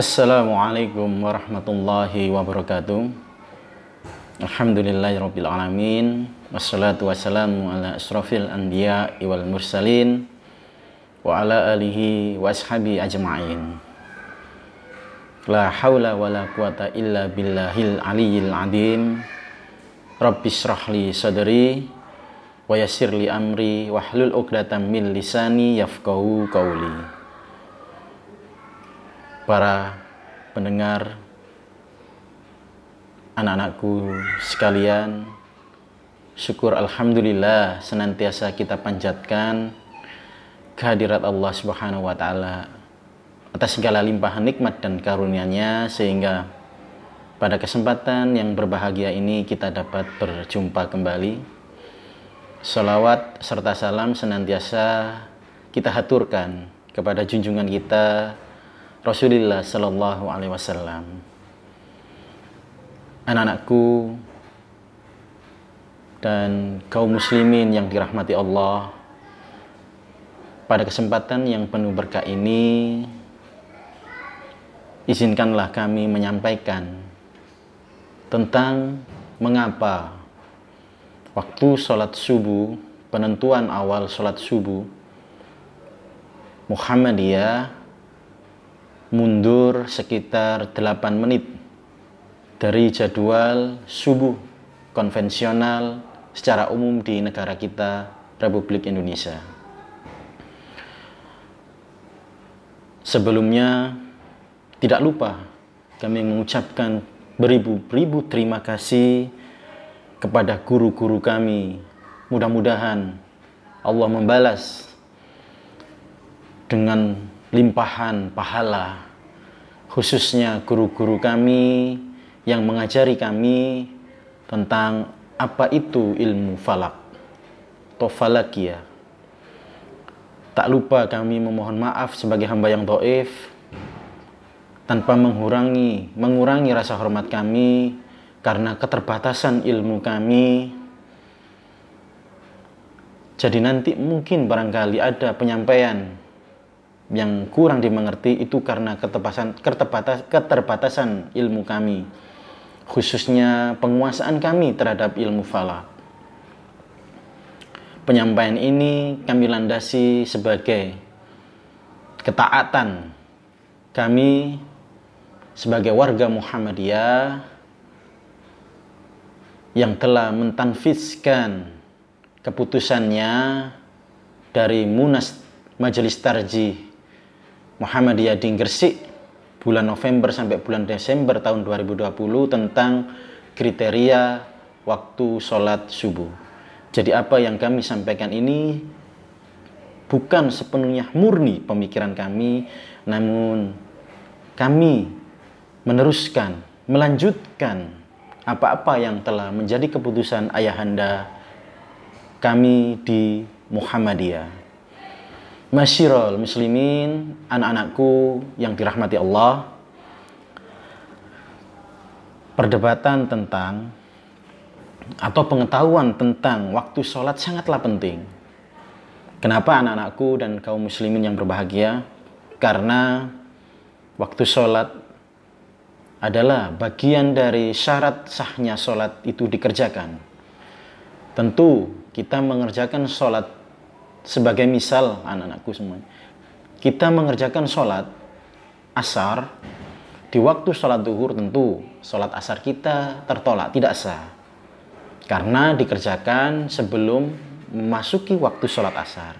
Assalamualaikum warahmatullahi wabarakatuh Alhamdulillahirrabbilalamin Wassalatu wassalamu ala asrafil anbiya iwal mursalin Wa ala alihi wa ashabi ajma'in La hawla wa la quwata illa billahil aliyyil adim Rabbi syrahli sadri Wa yasirli amri Wa hlul uqdatan min lisani yafqahu qawli para pendengar, anak-anakku sekalian, syukur alhamdulillah senantiasa kita panjatkan kehadirat Allah Subhanahu wa taala atas segala limpahan nikmat dan karunia-Nya sehingga pada kesempatan yang berbahagia ini kita dapat berjumpa kembali. Salawat serta salam senantiasa kita haturkan kepada junjungan kita Rasulullah Shallallahu Alaihi Wasallam. Anak-anakku dan kaum muslimin yang dirahmati Allah, pada kesempatan yang penuh berkah ini, izinkanlah kami menyampaikan tentang mengapa waktu sholat subuh, penentuan awal sholat subuh, Muhammadiyah mundur sekitar 8 menit dari jadwal subuh konvensional secara umum di negara kita Republik Indonesia. Sebelumnya tidak lupa kami mengucapkan beribu-ribu terima kasih kepada guru-guru kami. Mudah-mudahan Allah membalas dengan limpahan pahala khususnya guru-guru kami yang mengajari kami tentang apa itu ilmu falak atau Tak lupa kami memohon maaf sebagai hamba yang doif tanpa mengurangi mengurangi rasa hormat kami karena keterbatasan ilmu kami. Jadi nanti mungkin barangkali ada penyampaian yang kurang dimengerti itu karena ketepasan, keterbatas, keterbatasan ilmu kami, khususnya penguasaan kami terhadap ilmu falak. Penyampaian ini kami landasi sebagai ketaatan kami sebagai warga Muhammadiyah yang telah mentanfiskan keputusannya dari Munas Majelis Tarjih Muhammadiyah di Gresik bulan November sampai bulan Desember tahun 2020 tentang kriteria waktu sholat subuh. Jadi apa yang kami sampaikan ini bukan sepenuhnya murni pemikiran kami, namun kami meneruskan, melanjutkan apa-apa yang telah menjadi keputusan ayahanda kami di Muhammadiyah. Masyirul muslimin, anak-anakku yang dirahmati Allah. Perdebatan tentang atau pengetahuan tentang waktu sholat sangatlah penting. Kenapa anak-anakku dan kaum muslimin yang berbahagia? Karena waktu sholat adalah bagian dari syarat sahnya sholat itu dikerjakan. Tentu kita mengerjakan sholat sebagai misal anak-anakku semua, kita mengerjakan sholat asar di waktu sholat duhur tentu sholat asar kita tertolak tidak sah karena dikerjakan sebelum memasuki waktu sholat asar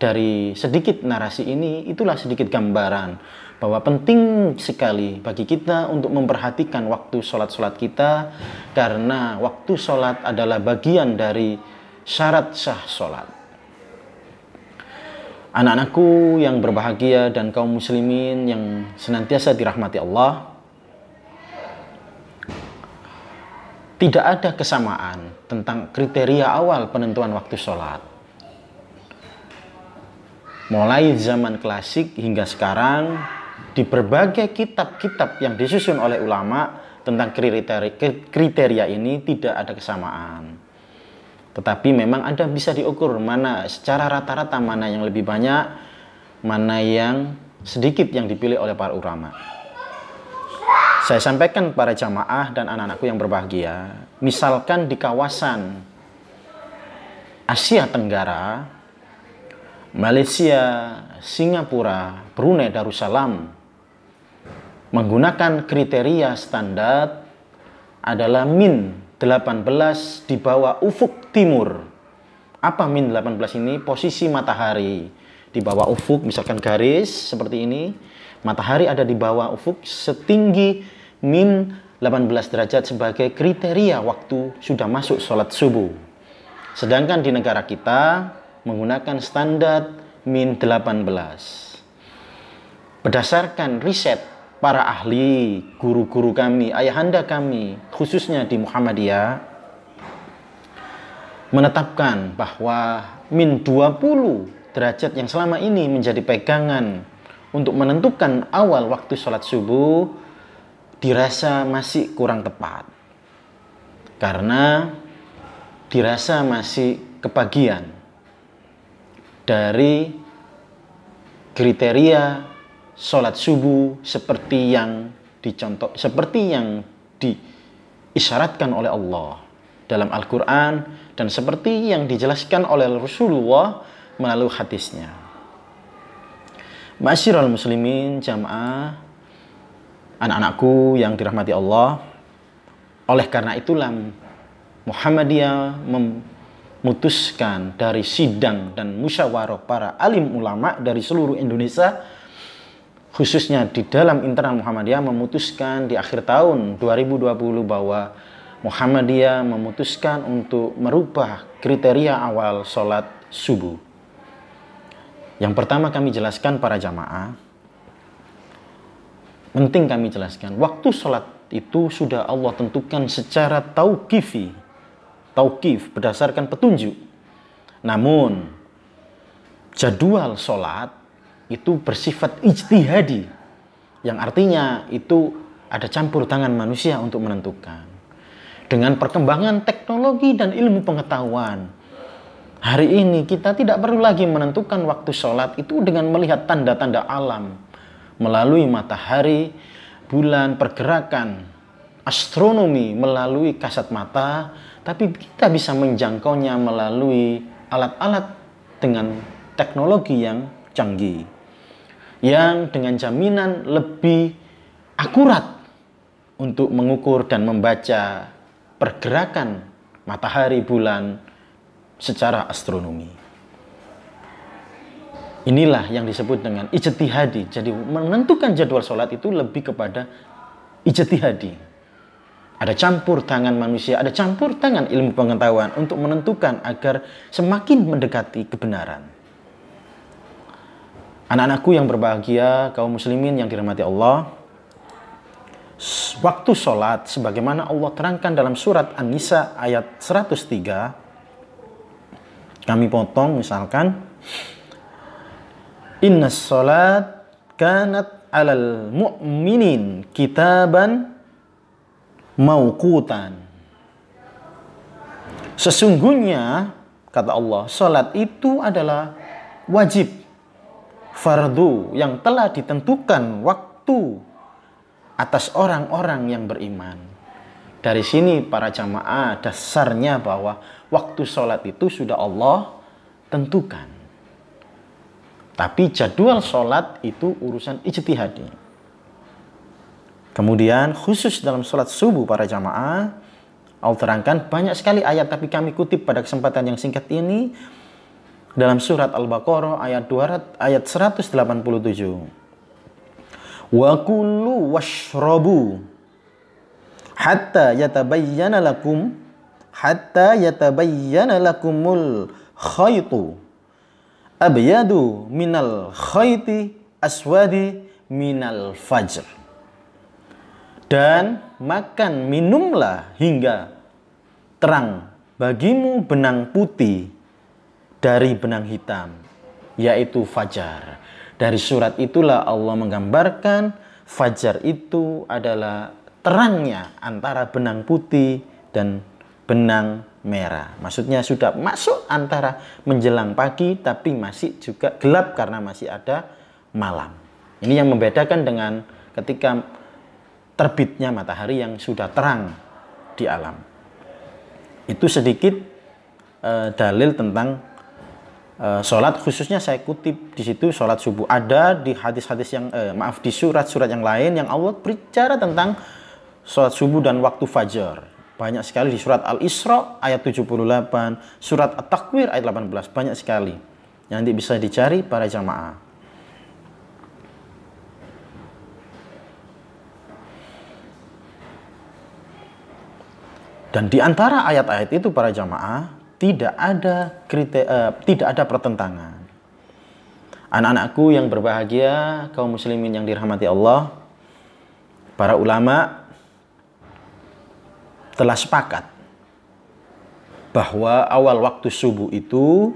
dari sedikit narasi ini itulah sedikit gambaran bahwa penting sekali bagi kita untuk memperhatikan waktu sholat-sholat kita karena waktu sholat adalah bagian dari syarat sah sholat. Anak-anakku yang berbahagia dan kaum muslimin yang senantiasa dirahmati Allah, tidak ada kesamaan tentang kriteria awal penentuan waktu sholat. Mulai zaman klasik hingga sekarang, di berbagai kitab-kitab yang disusun oleh ulama tentang kriteria, ini tidak ada kesamaan. Tetapi memang Anda bisa diukur mana secara rata-rata mana yang lebih banyak, mana yang sedikit yang dipilih oleh para ulama. Saya sampaikan para jamaah dan anak-anakku yang berbahagia, misalkan di kawasan Asia Tenggara, Malaysia, Singapura, Brunei Darussalam menggunakan kriteria standar adalah min 18 di bawah ufuk timur. Apa min 18 ini? Posisi matahari di bawah ufuk, misalkan garis seperti ini. Matahari ada di bawah ufuk setinggi min 18 derajat sebagai kriteria waktu sudah masuk sholat subuh. Sedangkan di negara kita menggunakan standar min 18. Berdasarkan riset para ahli, guru-guru kami, ayahanda kami, khususnya di Muhammadiyah, menetapkan bahwa min 20 derajat yang selama ini menjadi pegangan untuk menentukan awal waktu sholat subuh dirasa masih kurang tepat karena dirasa masih kebagian dari kriteria sholat subuh seperti yang dicontoh seperti yang diisyaratkan oleh Allah dalam Al-Quran dan seperti yang dijelaskan oleh Rasulullah melalui hadisnya. al muslimin jamaah anak-anakku yang dirahmati Allah oleh karena itulah Muhammadiyah memutuskan dari sidang dan musyawarah para alim ulama dari seluruh Indonesia khususnya di dalam internal Muhammadiyah memutuskan di akhir tahun 2020 bahwa Muhammadiyah memutuskan untuk merubah kriteria awal sholat subuh. Yang pertama kami jelaskan para jamaah, penting kami jelaskan, waktu sholat itu sudah Allah tentukan secara tauqifi, tauqif berdasarkan petunjuk. Namun, jadwal sholat itu bersifat ijtihadi yang artinya itu ada campur tangan manusia untuk menentukan. Dengan perkembangan teknologi dan ilmu pengetahuan, hari ini kita tidak perlu lagi menentukan waktu sholat itu dengan melihat tanda-tanda alam melalui matahari, bulan, pergerakan, astronomi melalui kasat mata, tapi kita bisa menjangkaunya melalui alat-alat dengan teknologi yang canggih yang dengan jaminan lebih akurat untuk mengukur dan membaca pergerakan matahari bulan secara astronomi. Inilah yang disebut dengan ijtihadi. Jadi menentukan jadwal sholat itu lebih kepada ijtihadi. Ada campur tangan manusia, ada campur tangan ilmu pengetahuan untuk menentukan agar semakin mendekati kebenaran. Anak-anakku yang berbahagia, kaum muslimin yang dirahmati Allah, waktu sholat sebagaimana Allah terangkan dalam surat An-Nisa ayat 103 kami potong misalkan Inna sholat kanat alal mu'minin kitaban maukutan. Sesungguhnya kata Allah sholat itu adalah wajib fardu yang telah ditentukan waktu atas orang-orang yang beriman. Dari sini para jamaah dasarnya bahwa waktu sholat itu sudah Allah tentukan. Tapi jadwal sholat itu urusan ijtihadi. Kemudian khusus dalam sholat subuh para jamaah, Allah terangkan banyak sekali ayat tapi kami kutip pada kesempatan yang singkat ini dalam surat Al-Baqarah ayat 200 ayat 187. Wa kullu washrabu hatta yatabayyana lakum hatta yatabayyana lakumul khaytu abyadu minal khayti aswadi minal fajr. Dan makan minumlah hingga terang bagimu benang putih dari benang hitam, yaitu fajar. Dari surat itulah Allah menggambarkan fajar itu adalah terangnya antara benang putih dan benang merah. Maksudnya sudah masuk antara menjelang pagi tapi masih juga gelap karena masih ada malam. Ini yang membedakan dengan ketika terbitnya matahari yang sudah terang di alam. Itu sedikit e, dalil tentang Eh, sholat khususnya saya kutip di situ sholat subuh ada di hadis-hadis yang uh, maaf di surat-surat yang lain yang Allah berbicara tentang sholat subuh dan waktu fajar banyak sekali di surat Al-Isra ayat 78 surat At-Takwir ayat 18 banyak sekali yang nanti bisa dicari para jamaah dan di antara ayat-ayat itu para jamaah tidak ada kriteria, uh, eh, tidak ada pertentangan. Anak-anakku yang berbahagia, kaum muslimin yang dirahmati Allah, para ulama telah sepakat bahwa awal waktu subuh itu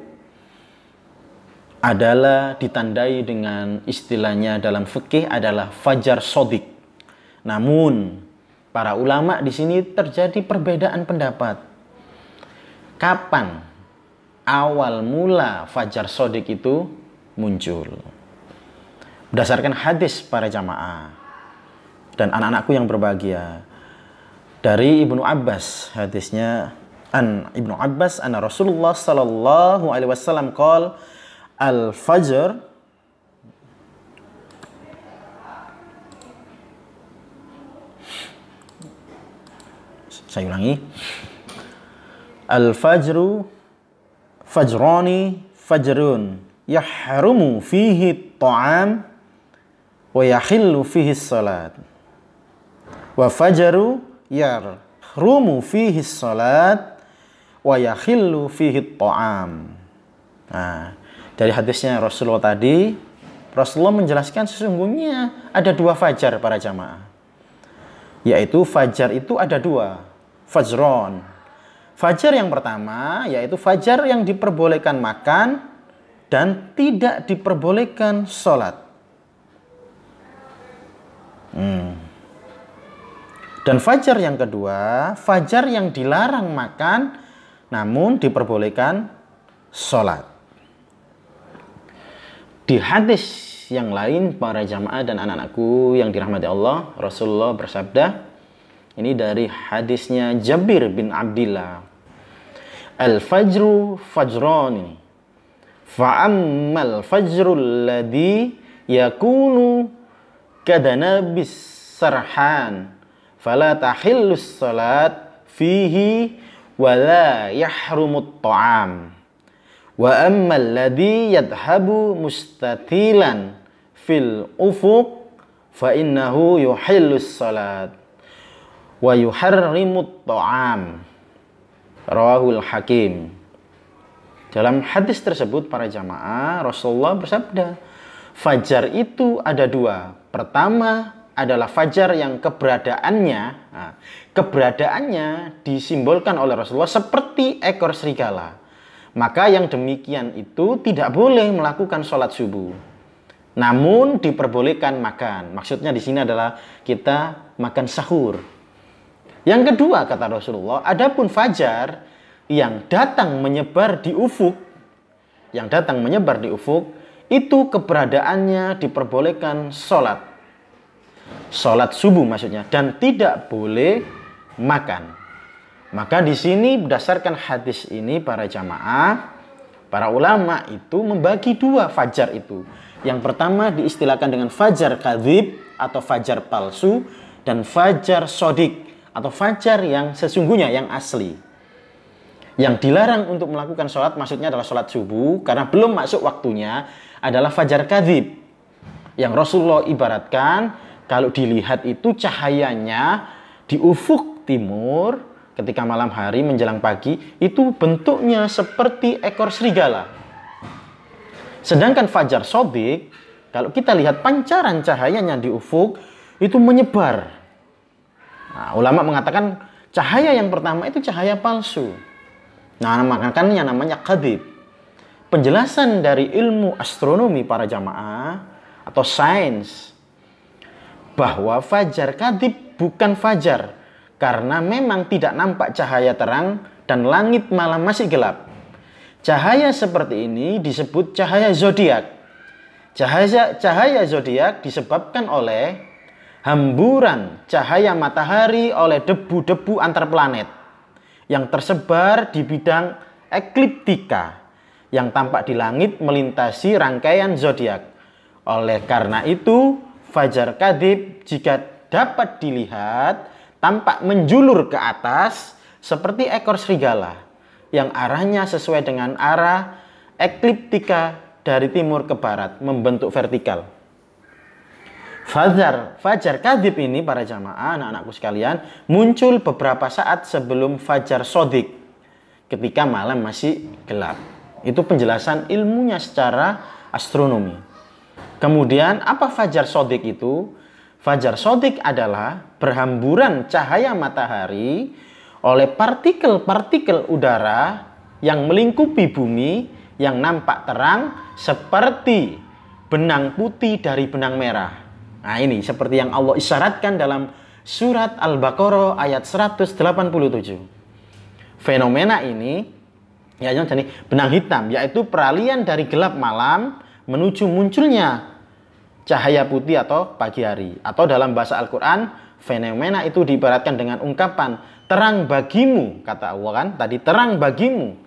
adalah ditandai dengan istilahnya dalam fikih adalah fajar sodik. Namun para ulama di sini terjadi perbedaan pendapat kapan awal mula fajar sodik itu muncul. Berdasarkan hadis para jamaah dan anak-anakku yang berbahagia. Dari Ibnu Abbas hadisnya an Ibnu Abbas anna Rasulullah sallallahu alaihi wasallam qol al fajar. saya ulangi Al-fajru fajrani fajrun yahrumu fihi ta'am wa yahillu fihi salat wa fajru yahrumu fihi salat wa yahillu fihi ta'am nah dari hadisnya Rasulullah tadi Rasulullah menjelaskan sesungguhnya ada dua fajar para jamaah yaitu fajar itu ada dua fajron Fajar yang pertama yaitu fajar yang diperbolehkan makan dan tidak diperbolehkan sholat. Hmm. Dan fajar yang kedua, fajar yang dilarang makan namun diperbolehkan sholat. Di hadis yang lain para jamaah dan anak-anakku yang dirahmati Allah Rasulullah bersabda ini dari hadisnya Jabir bin Abdillah الفجر فجران فأما الفجر الذي يكون كدناب السرحان فلا تحل الصلاة فيه ولا يحرم الطعام وأما الذي يذهب مستطيلا في الأفق فإنه يحل الصلاة ويحرم الطعام Rawahul Hakim. Dalam hadis tersebut para jamaah Rasulullah bersabda, fajar itu ada dua. Pertama adalah fajar yang keberadaannya, nah, keberadaannya disimbolkan oleh Rasulullah seperti ekor serigala. Maka yang demikian itu tidak boleh melakukan sholat subuh. Namun diperbolehkan makan. Maksudnya di sini adalah kita makan sahur. Yang kedua kata Rasulullah, adapun fajar yang datang menyebar di ufuk, yang datang menyebar di ufuk, itu keberadaannya diperbolehkan sholat. Sholat subuh maksudnya, dan tidak boleh makan. Maka di sini berdasarkan hadis ini para jamaah, para ulama itu membagi dua fajar itu. Yang pertama diistilahkan dengan fajar kadhib atau fajar palsu dan fajar sodik atau fajar yang sesungguhnya yang asli. Yang dilarang untuk melakukan sholat maksudnya adalah sholat subuh karena belum masuk waktunya adalah fajar kadhib. Yang Rasulullah ibaratkan kalau dilihat itu cahayanya di ufuk timur ketika malam hari menjelang pagi itu bentuknya seperti ekor serigala. Sedangkan fajar sodik kalau kita lihat pancaran cahayanya di ufuk itu menyebar Nah, ulama mengatakan cahaya yang pertama itu cahaya palsu. Nah, makanya namanya kadib. Penjelasan dari ilmu astronomi para jamaah atau sains bahwa fajar kadib bukan fajar karena memang tidak nampak cahaya terang dan langit malam masih gelap. Cahaya seperti ini disebut cahaya zodiak. Cahaya cahaya zodiak disebabkan oleh hamburan cahaya matahari oleh debu-debu antar planet yang tersebar di bidang ekliptika yang tampak di langit melintasi rangkaian zodiak. Oleh karena itu, fajar kadib jika dapat dilihat tampak menjulur ke atas seperti ekor serigala yang arahnya sesuai dengan arah ekliptika dari timur ke barat membentuk vertikal. Fajar, fajar kadib ini para jamaah anak-anakku sekalian muncul beberapa saat sebelum fajar sodik ketika malam masih gelap. Itu penjelasan ilmunya secara astronomi. Kemudian apa fajar sodik itu? Fajar sodik adalah berhamburan cahaya matahari oleh partikel-partikel udara yang melingkupi bumi yang nampak terang seperti benang putih dari benang merah Nah ini seperti yang Allah isyaratkan dalam surat Al-Baqarah ayat 187. Fenomena ini ya jadi benang hitam yaitu peralihan dari gelap malam menuju munculnya cahaya putih atau pagi hari atau dalam bahasa Al-Qur'an fenomena itu diibaratkan dengan ungkapan terang bagimu kata Allah kan tadi terang bagimu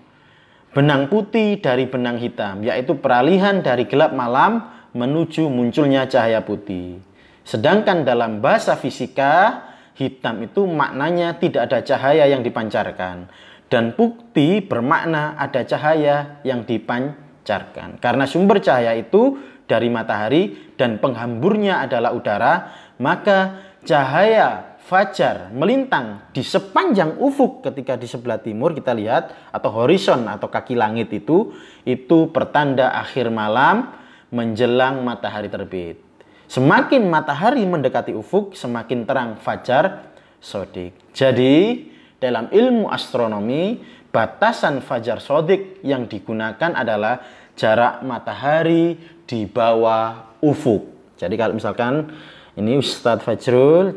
benang putih dari benang hitam, yaitu peralihan dari gelap malam menuju munculnya cahaya putih. Sedangkan dalam bahasa fisika, hitam itu maknanya tidak ada cahaya yang dipancarkan. Dan bukti bermakna ada cahaya yang dipancarkan. Karena sumber cahaya itu dari matahari dan penghamburnya adalah udara, maka cahaya fajar melintang di sepanjang ufuk ketika di sebelah timur kita lihat atau horizon atau kaki langit itu itu pertanda akhir malam menjelang matahari terbit. Semakin matahari mendekati ufuk, semakin terang fajar sodik. Jadi, dalam ilmu astronomi, batasan fajar sodik yang digunakan adalah jarak matahari di bawah ufuk. Jadi kalau misalkan ini Ustadz Fajrul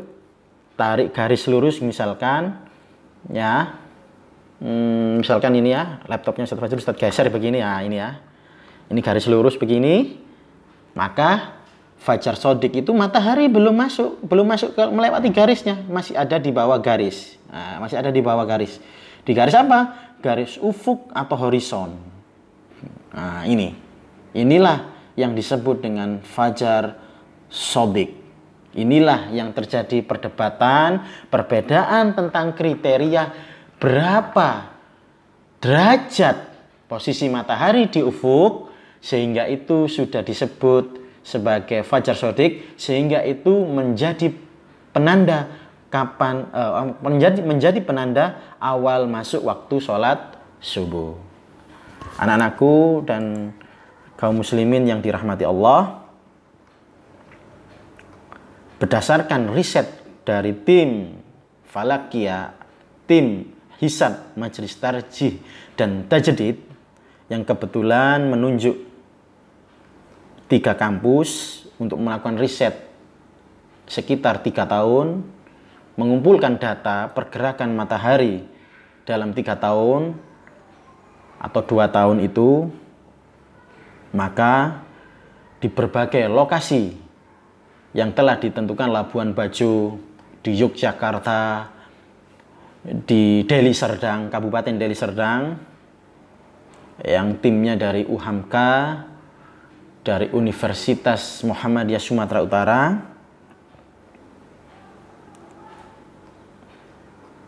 tarik garis lurus misalkan ya hmm, misalkan ini ya laptopnya Ustadz Fajrul Ustadz geser begini ya ini ya ini garis lurus begini maka Fajar Sodik itu matahari belum masuk, belum masuk ke melewati garisnya, masih ada di bawah garis. Nah, masih ada di bawah garis. Di garis apa? Garis ufuk atau horizon. Nah, ini. Inilah yang disebut dengan Fajar Sodik. Inilah yang terjadi perdebatan, perbedaan tentang kriteria berapa derajat posisi matahari di ufuk sehingga itu sudah disebut sebagai fajar sodik sehingga itu menjadi penanda kapan uh, menjadi menjadi penanda awal masuk waktu sholat subuh. Anak-anakku dan kaum muslimin yang dirahmati Allah, berdasarkan riset dari tim Falakia, tim Hisab Majelis Tarjih dan Tajdid yang kebetulan menunjuk tiga kampus untuk melakukan riset sekitar tiga tahun, mengumpulkan data pergerakan matahari dalam tiga tahun atau dua tahun itu, maka di berbagai lokasi yang telah ditentukan Labuan Bajo, di Yogyakarta, di Deli Serdang, Kabupaten Deli Serdang, yang timnya dari UHAMKA, dari Universitas Muhammadiyah Sumatera Utara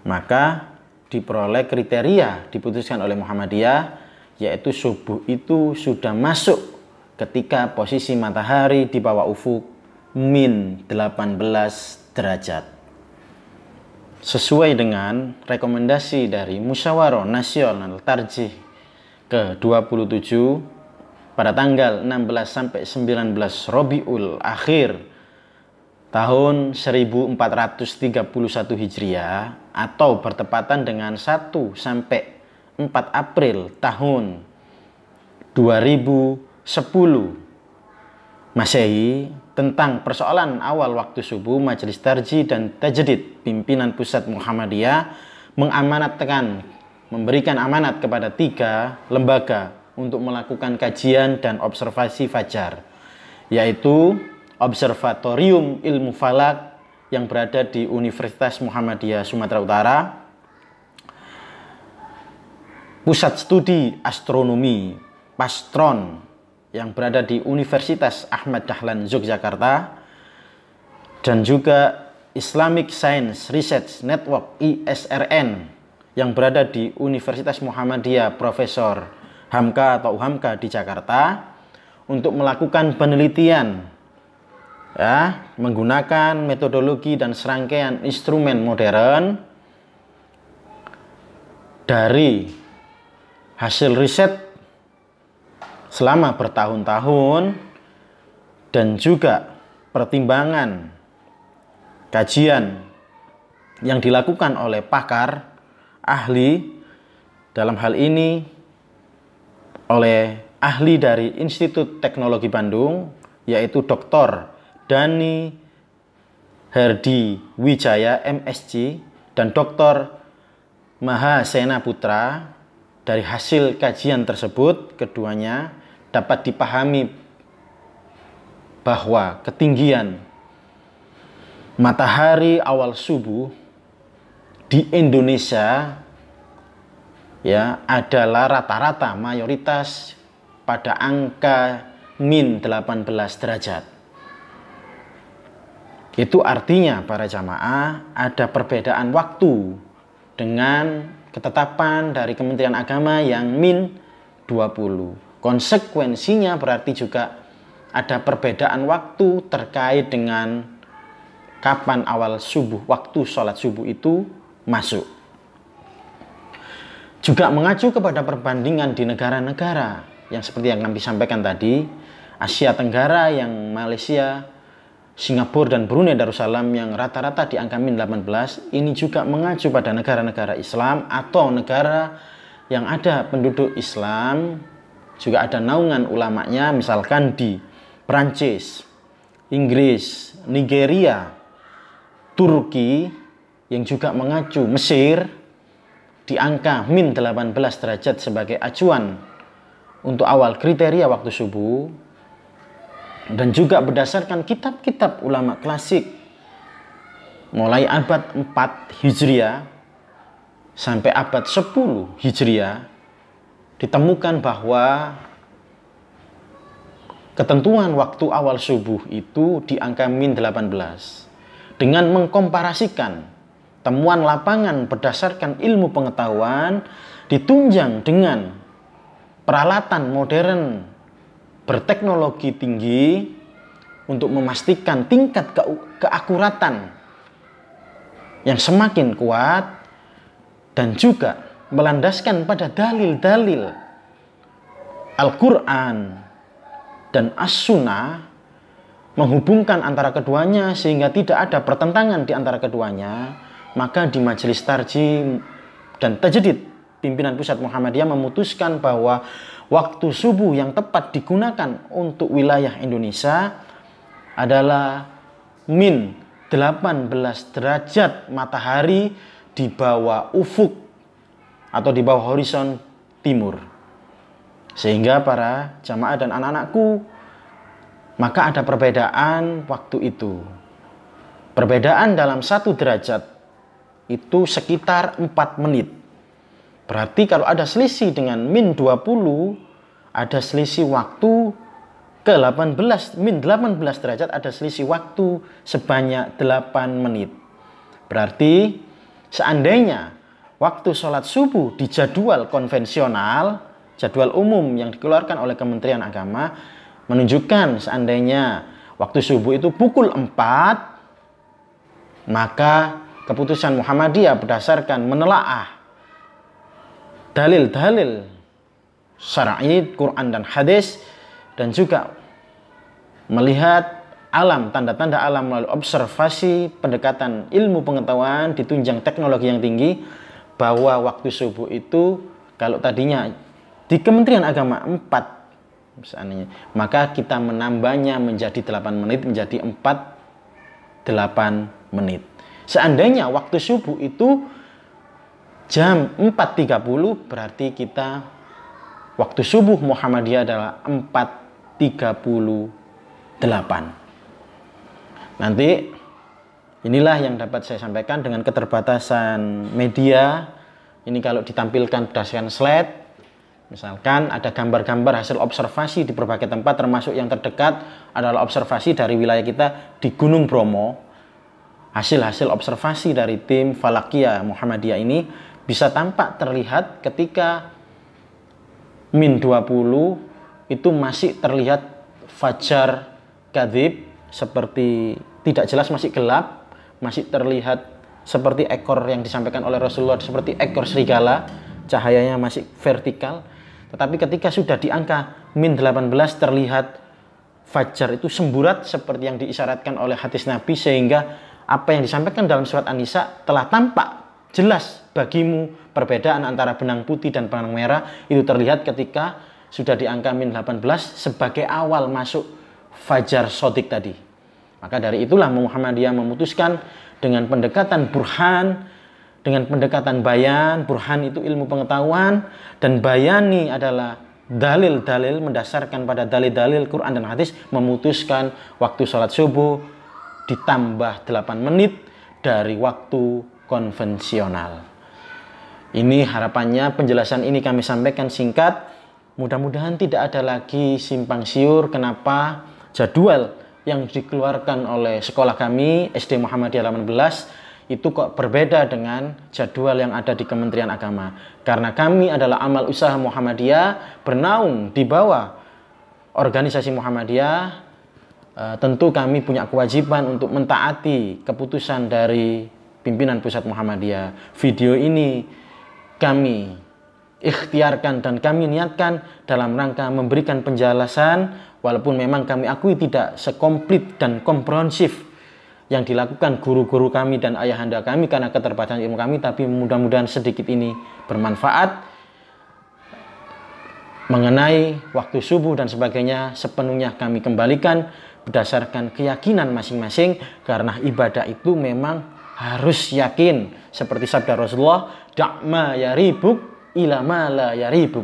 maka diperoleh kriteria diputuskan oleh Muhammadiyah yaitu subuh itu sudah masuk ketika posisi matahari di bawah ufuk min 18 derajat sesuai dengan rekomendasi dari Musyawarah Nasional Tarjih ke-27 pada tanggal 16 sampai 19 Robiul Akhir tahun 1431 Hijriah atau bertepatan dengan 1 sampai 4 April tahun 2010 Masehi tentang persoalan awal waktu subuh Majelis Tarji dan Tajdid pimpinan pusat Muhammadiyah mengamanatkan memberikan amanat kepada tiga lembaga untuk melakukan kajian dan observasi fajar, yaitu Observatorium Ilmu Falak yang berada di Universitas Muhammadiyah Sumatera Utara, Pusat Studi Astronomi Pastron yang berada di Universitas Ahmad Dahlan Yogyakarta, dan juga Islamic Science Research Network ISRN yang berada di Universitas Muhammadiyah Profesor Hamka atau Uhamka di Jakarta untuk melakukan penelitian ya, menggunakan metodologi dan serangkaian instrumen modern dari hasil riset selama bertahun-tahun dan juga pertimbangan kajian yang dilakukan oleh pakar ahli dalam hal ini oleh ahli dari Institut Teknologi Bandung yaitu Dr. Dani Herdi Wijaya MSc dan Dr. Mahasena Putra dari hasil kajian tersebut keduanya dapat dipahami bahwa ketinggian matahari awal subuh di Indonesia ya adalah rata-rata mayoritas pada angka min 18 derajat. Itu artinya para jamaah ada perbedaan waktu dengan ketetapan dari Kementerian Agama yang min 20. Konsekuensinya berarti juga ada perbedaan waktu terkait dengan kapan awal subuh, waktu sholat subuh itu masuk juga mengacu kepada perbandingan di negara-negara yang seperti yang kami sampaikan tadi, Asia Tenggara yang Malaysia, Singapura dan Brunei Darussalam yang rata-rata di angka min 18 ini juga mengacu pada negara-negara Islam atau negara yang ada penduduk Islam juga ada naungan ulamanya misalkan di Prancis, Inggris, Nigeria, Turki yang juga mengacu Mesir di angka min 18 derajat sebagai acuan untuk awal kriteria waktu subuh dan juga berdasarkan kitab-kitab ulama klasik mulai abad 4 Hijriah sampai abad 10 Hijriah ditemukan bahwa ketentuan waktu awal subuh itu di angka min 18 dengan mengkomparasikan temuan lapangan berdasarkan ilmu pengetahuan ditunjang dengan peralatan modern berteknologi tinggi untuk memastikan tingkat ke keakuratan yang semakin kuat dan juga melandaskan pada dalil-dalil Al-Quran dan As-Sunnah menghubungkan antara keduanya sehingga tidak ada pertentangan di antara keduanya maka di majelis tarji dan tajdid pimpinan pusat Muhammadiyah memutuskan bahwa waktu subuh yang tepat digunakan untuk wilayah Indonesia adalah min 18 derajat matahari di bawah ufuk atau di bawah horizon timur. Sehingga para jamaah dan anak-anakku maka ada perbedaan waktu itu. Perbedaan dalam satu derajat itu sekitar 4 menit. Berarti kalau ada selisih dengan min 20, ada selisih waktu ke 18, min 18 derajat ada selisih waktu sebanyak 8 menit. Berarti seandainya waktu sholat subuh di jadwal konvensional, jadwal umum yang dikeluarkan oleh Kementerian Agama, menunjukkan seandainya waktu subuh itu pukul 4, maka keputusan Muhammadiyah berdasarkan menelaah dalil-dalil syar'i Quran dan hadis dan juga melihat alam, tanda-tanda alam melalui observasi, pendekatan ilmu pengetahuan ditunjang teknologi yang tinggi bahwa waktu subuh itu kalau tadinya di Kementerian Agama 4 misalnya, maka kita menambahnya menjadi 8 menit menjadi 4 8 menit. Seandainya waktu subuh itu jam 4.30 berarti kita waktu subuh Muhammadiyah adalah 4.38. Nanti inilah yang dapat saya sampaikan dengan keterbatasan media. Ini kalau ditampilkan berdasarkan slide, misalkan ada gambar-gambar hasil observasi di berbagai tempat termasuk yang terdekat adalah observasi dari wilayah kita di Gunung Bromo hasil-hasil observasi dari tim Falakia Muhammadiyah ini bisa tampak terlihat ketika min 20 itu masih terlihat fajar kadib seperti tidak jelas masih gelap masih terlihat seperti ekor yang disampaikan oleh Rasulullah seperti ekor serigala cahayanya masih vertikal tetapi ketika sudah di angka min 18 terlihat fajar itu semburat seperti yang diisyaratkan oleh hadis Nabi sehingga apa yang disampaikan dalam surat An-Nisa telah tampak jelas bagimu perbedaan antara benang putih dan benang merah itu terlihat ketika sudah di min 18 sebagai awal masuk fajar sodik tadi. Maka dari itulah Muhammadiyah memutuskan dengan pendekatan burhan, dengan pendekatan bayan, burhan itu ilmu pengetahuan, dan bayani adalah dalil-dalil mendasarkan pada dalil-dalil Quran dan hadis memutuskan waktu sholat subuh, ditambah 8 menit dari waktu konvensional. Ini harapannya penjelasan ini kami sampaikan singkat. Mudah-mudahan tidak ada lagi simpang siur kenapa jadwal yang dikeluarkan oleh sekolah kami SD Muhammadiyah 18 itu kok berbeda dengan jadwal yang ada di Kementerian Agama. Karena kami adalah amal usaha Muhammadiyah bernaung di bawah organisasi Muhammadiyah Eh, tentu kami punya kewajiban untuk mentaati keputusan dari pimpinan pusat Muhammadiyah. Video ini kami ikhtiarkan dan kami niatkan dalam rangka memberikan penjelasan walaupun memang kami akui tidak sekomplit dan komprehensif yang dilakukan guru-guru kami dan ayahanda kami karena keterbatasan ilmu kami tapi mudah-mudahan sedikit ini bermanfaat mengenai waktu subuh dan sebagainya sepenuhnya kami kembalikan berdasarkan keyakinan masing-masing karena ibadah itu memang harus yakin seperti sabda Rasulullah dakma yaribuk ilama la yaribuk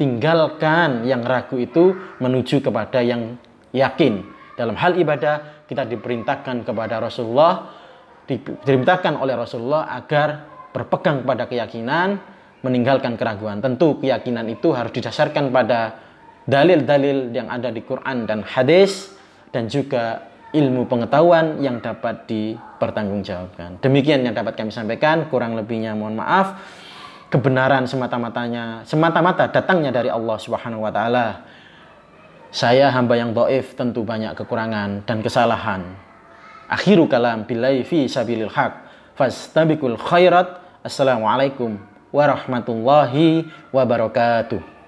tinggalkan yang ragu itu menuju kepada yang yakin dalam hal ibadah kita diperintahkan kepada Rasulullah diperintahkan oleh Rasulullah agar berpegang pada keyakinan meninggalkan keraguan tentu keyakinan itu harus didasarkan pada dalil-dalil yang ada di Quran dan hadis dan juga ilmu pengetahuan yang dapat dipertanggungjawabkan. Demikian yang dapat kami sampaikan, kurang lebihnya mohon maaf. Kebenaran semata-matanya, semata-mata datangnya dari Allah Subhanahu wa taala. Saya hamba yang dhaif tentu banyak kekurangan dan kesalahan. Akhiru kalam billahi fi sabilil haq. Fastabiqul khairat. Assalamualaikum warahmatullahi wabarakatuh.